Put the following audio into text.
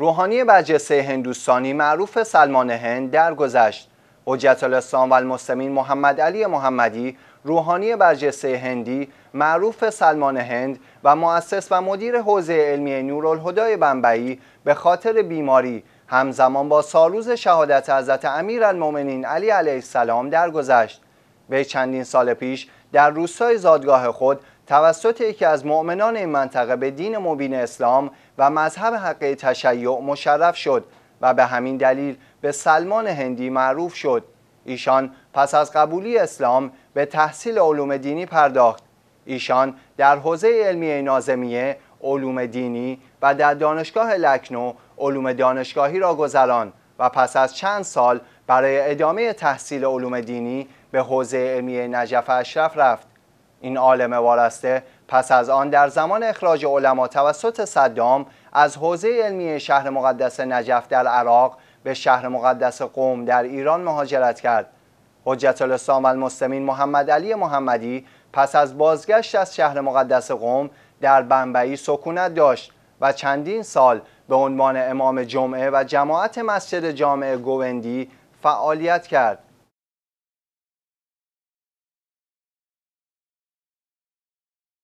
روحانی برجسته هندوستانی معروف سلمان هند درگذشت حجت الاسلام و المسلمین محمد علی محمدی روحانی برجسته هندی معروف سلمان هند و مؤسس و مدیر حوزه علمی نورالهدای بنبعی به خاطر بیماری همزمان با سالروز شهادت حضرت امیرالمؤمنین علی علیه السلام درگذشت به چندین سال پیش در روستای زادگاه خود توسط یکی از مؤمنان این منطقه به دین مبین اسلام و مذهب حقه تشیع مشرف شد و به همین دلیل به سلمان هندی معروف شد ایشان پس از قبولی اسلام به تحصیل علوم دینی پرداخت ایشان در حوزه علمی نازمیه علوم دینی و در دانشگاه لکنو علوم دانشگاهی را گذران و پس از چند سال برای ادامه تحصیل علوم دینی به حوزه علمی نجف اشرف رفت این عالم وارسته پس از آن در زمان اخراج علما توسط صدام از حوزه علمی شهر مقدس نجف در عراق به شهر مقدس قوم در ایران مهاجرت کرد حجت الاسلام المسلمین محمد علی محمدی پس از بازگشت از شهر مقدس قوم در بنبعی سکونت داشت و چندین سال به عنوان امام جمعه و جماعت مسجد جامعه گوندی فعالیت کرد